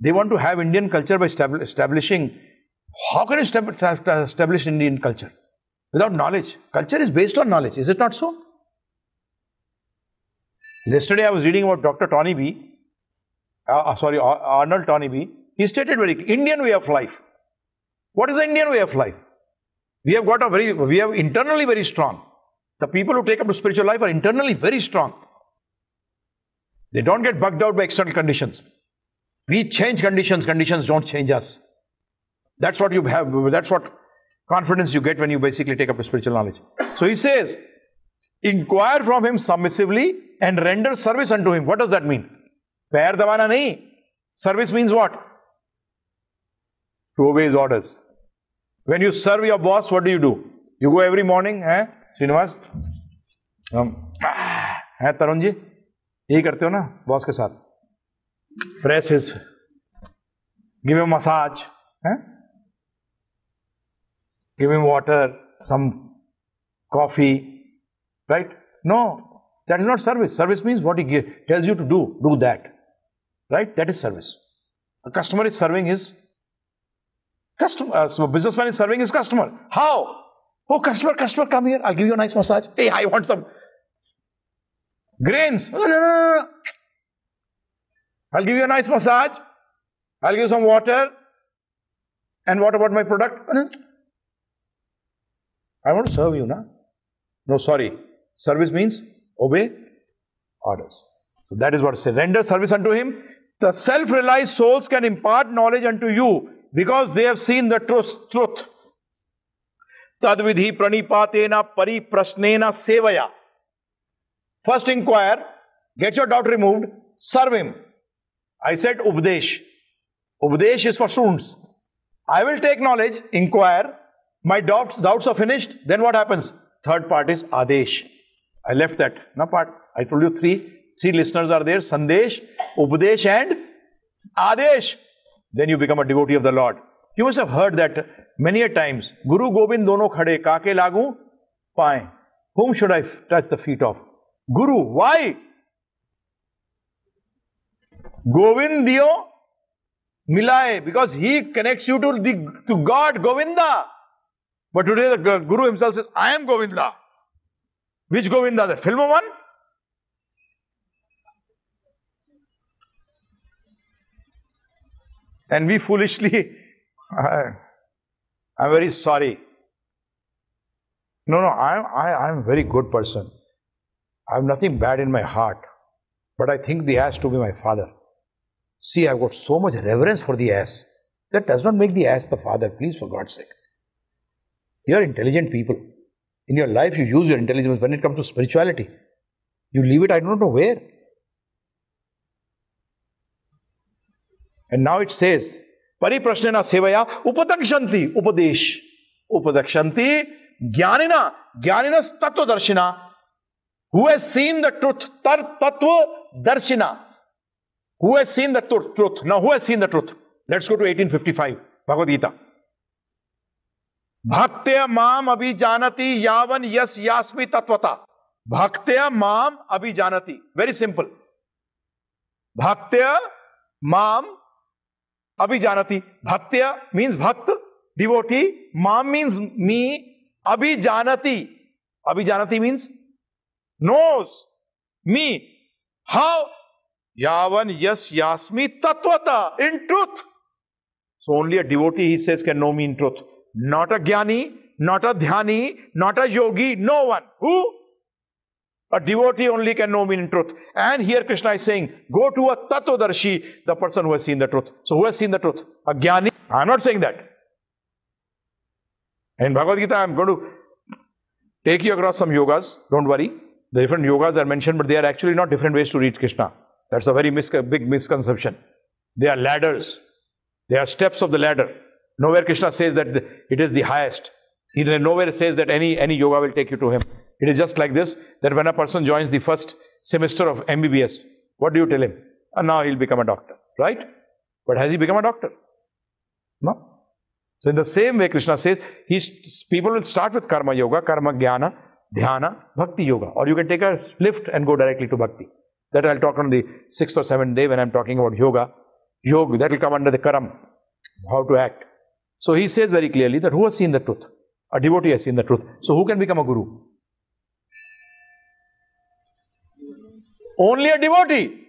They want to have Indian culture by establishing. How can you establish Indian culture without knowledge? Culture is based on knowledge, is it not so? Yesterday I was reading about Dr. Tony B. Uh, uh sorry, Arnold Tony B. He stated very Indian way of life. What is the Indian way of life? We have got a very, we have internally very strong. The people who take up the spiritual life are internally very strong. They don't get bugged out by external conditions. We change conditions, conditions don't change us. That's what you have, that's what confidence you get when you basically take up spiritual knowledge. So he says, inquire from him submissively and render service unto him. What does that mean? Pair nahi. Service means what? To obey his orders. When you serve your boss, what do you do? You go every morning, eh? Srinivas? Um, ah, है तरुण जी यही करते हो ना Boss press his, give him massage, eh? give him water, some coffee, right? No, that is not service. Service means what he give, tells you to do, do that, right? That is service. A customer is serving his customer, uh, so businessman is serving his customer. How? Oh, customer, customer, come here. I'll give you a nice massage. Hey, I want some grains. No, no, no, I'll give you a nice massage. I'll give you some water. And what about my product? I want to serve you, na? No, sorry. Service means obey orders. So that is what say. Render service unto him. The self-realized souls can impart knowledge unto you because they have seen the truth. truth. Tadvidhi pranipatena pariprasnena sevaya. First inquire, get your doubt removed, serve him. I said Updesh. Updesh is for students. I will take knowledge, inquire, my doubts, doubts are finished, then what happens? Third part is Adesh. I left that. No part. I told you three, three listeners are there, Sandesh, Updesh and Adesh. Then you become a devotee of the Lord. You must have heard that many a times. Guru Gobind dono khade, kake lagu, paaye. Whom should I touch the feet of? Guru, why? Govindio Milai, because he connects you to, the, to God, Govinda. But today the Guru himself says, I am Govinda. Which Govinda? The film one? And we foolishly, I'm very sorry. No, no, I'm, I, am a very good person. I have nothing bad in my heart. But I think he has to be my father. See, I've got so much reverence for the ass. That does not make the ass the father, please, for God's sake. You are intelligent people. In your life, you use your intelligence. When it comes to spirituality, you leave it, I don't know where. And now it says, Pariprasnana sevaya upadakshanti, upadesh. Upadakshanti jnanina, jnanina tattva darshina. Who has seen the truth, tar tattva darshina. Who has seen the truth? Now, who has seen the truth? Let's go to 1855, Bhagavad Gita. भक्त्य माम अभी जानती यावन yes यास्मी तत्वता भक्त्य माम अभी जानती very simple भक्त्य माम अभी जानती भक्त्य मीन्स भक्त डिवोटी माम मीन्स मी अभी जानती अभी जानती means knows me how Yavan yas yasmi tatvata in truth. So only a devotee, he says, can know me in truth. Not a jnani, not a dhyani, not a yogi, no one. Who? A devotee only can know me in truth. And here Krishna is saying, go to a tatvadarshi, the person who has seen the truth. So who has seen the truth? A jnani? I am not saying that. In Bhagavad Gita, I am going to take you across some yogas. Don't worry. The different yogas are mentioned, but they are actually not different ways to reach Krishna. That's a very mis big misconception. They are ladders. They are steps of the ladder. Nowhere Krishna says that it is the highest. He nowhere says that any, any yoga will take you to him. It is just like this, that when a person joins the first semester of MBBS, what do you tell him? And ah, now he'll become a doctor, right? But has he become a doctor? No. So in the same way, Krishna says, he's, people will start with karma yoga, karma jnana, dhyana, bhakti yoga. Or you can take a lift and go directly to bhakti. That I'll talk on the sixth or seventh day when I'm talking about yoga. Yoga, that will come under the karam, how to act. So he says very clearly that who has seen the truth? A devotee has seen the truth. So who can become a guru? Only a devotee.